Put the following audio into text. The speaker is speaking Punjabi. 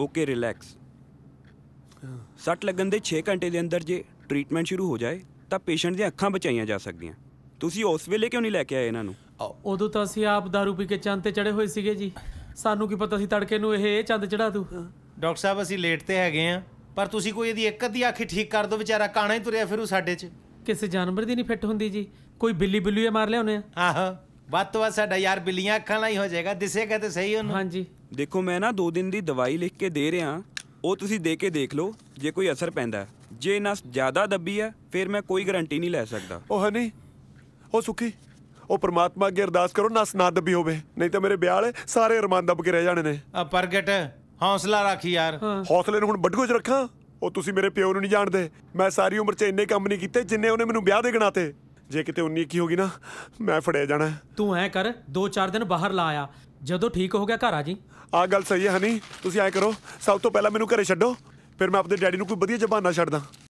ਓਕੇ ਰਿਲੈਕਸ ਸੱਟ ਲੱਗਣ ਦੇ 6 ਘੰਟੇ ਦੇ ਅੰਦਰ ਜੇ ਟ੍ਰੀਟਮੈਂਟ ਸ਼ੁਰੂ ਹੋ ਜਾਏ ਤਾਂ ਪੇਸ਼ੈਂਟ ਦੀਆਂ ਅੱਖਾਂ ਬਚਾਈਆਂ ਜਾ ਸਕਦੀਆਂ ਤੁਸੀਂ ਉਸ ਵੇਲੇ ਕਿਉਂ ਨਹੀਂ ਲੈ ਕੇ ਆਏ ਇਹਨਾਂ ਨੂੰ ਉਦੋਂ ਤਾਂ ਅਸੀਂ ਆਪ दारू ਪੀ ਕੇ ਚੰਦ ਤੇ ਚੜੇ ਹੋਏ ਸੀਗੇ ਜੀ ਸਾਨੂੰ ਕੀ ਪਤਾ ਸੀ ਤੜਕੇ ਨੂੰ ਇਹ ਚੰਦ ਚੜਾ ਦੂ ਡਾਕਟਰ ਸਾਹਿਬ ਅਸੀਂ ਲੇਟ ਤੇ ਹੈਗੇ ਆ ਪਰ ਤੁਸੀਂ ਕੋਈ ਇਹਦੀ ਇੱਕ ਅੱਧੀ ਅੱਖ ਠੀਕ ਕਰ ਦਿਓ ਵਿਚਾਰਾ ਕਾਣਾ ਹੀ ਤੁਰਿਆ ਫਿਰੂ ਸਾਡੇ 'ਚ ਕਿਸੇ ਜਾਨਵਰ ਦੀ ਨਹੀਂ ਫਿੱਟ ਹੁੰਦੀ ਜੀ ਕੋਈ ਬਿੱਲੀ ਬਿੱਲੂ ਮਾਰ ਲਿਆਉਨੇ ਆ ਆਹ ਵੱਧ ਤੋਂ ਵੱਧ ਸਾਡਾ ਯਾਰ ਬਿੱਲੀਆਂ ਅੱਖਾਂ ਨਾਲ ਹੀ ਹੋ ਜਾਏਗਾ ਦਿਸੇਗਾ ਤੇ ਸਹੀ ਉਹਨੂੰ ਹਾਂਜੀ ਦੇਖੋ ਮੈਂ ਨਾ 2 ਦਿਨ ਦੀ ਦਵਾਈ ਲਿਖ ਕੇ ਦੇ ਰਿਹਾ ਉਹ ਤੁਸੀਂ ਦੇ ਕੇ ਦੇਖ ਲਓ ਜੇ ਕੋਈ ਅਸਰ ਪੈਂਦਾ ਜੇ ਨਾ ਜ਼ਿਆਦਾ ਦੱਬੀ ਹੈ ਫਿਰ ਮੈਂ ਕੋਈ ਗਾਰੰਟੀ ਨਹੀਂ ਲੈ ਸਕਦਾ ਉਹ ਹਨੀ ਉਹ ਸੁਖੀ ਉਹ ਪ੍ਰਮਾਤਮਾ ਅੱਗੇ ਅਰਦਾਸ ਕਰੋ ਨਸ ਨਾ ਦੱਬੀ ਹੋਵੇ ਨਹੀਂ ਤਾਂ ਮੇਰੇ ਵਿਆਹ ਵਾਲੇ ਸਾਰੇ ਅਰਮਾਨ ਦੱਬ ਕੇ ਰਹਿ ਜਾਣੇ ਨੇ ਆ ਪ੍ਰਗਟ ਹੌਸਲਾ ਰੱਖ ਯਾਰ ਹੌਸਲੇ ਨੂੰ ਹੁਣ ਬੱਡੂ 'ਚ ਰੱਖਾਂ ਉਹ ਤੁਸੀਂ ਮੇਰੇ ਪਿਓ ਨੂੰ ਨਹੀਂ ਜਾਣਦੇ ਮੈਂ ਸਾਰੀ ਉਮਰ 'ਚ ਇੰਨੇ ਕੰਮ ਨਹੀਂ ਕੀਤੇ ਜਿੰਨੇ ਉਹਨੇ ਮੈਨੂੰ ਵਿਆਹ ਦੇ ਗਣਾਤੇ ਜੇ ਕਿਤੇ 19 ਕੀ ਹੋ ਗਈ ਨਾ ਮੈਂ ਫੜਿਆ ਜਾਣਾ ਤੂੰ ਐ ਕਰ 2-4 ਦਿਨ ਬਾਹਰ ਲਾ ਆ ਜਦੋਂ ਠੀਕ ਹੋ ਗਿਆ ਘਰ ਆ ਜੀ ਆ ਗੱਲ ਸਹੀ ਹੈ ਹਨੀ ਤੁਸੀਂ ਐ ਕਰੋ ਸਭ ਤੋਂ ਪਹਿਲਾਂ ਮੈਨੂੰ ਘਰੇ ਛੱਡੋ ਫਿਰ ਮੈਂ ਆਪਣੇ ਡੈਡੀ ਨੂੰ ਕੋਈ ਵਧੀਆ ਜ਼ਬਾਨਾ ਛੱਡਦਾ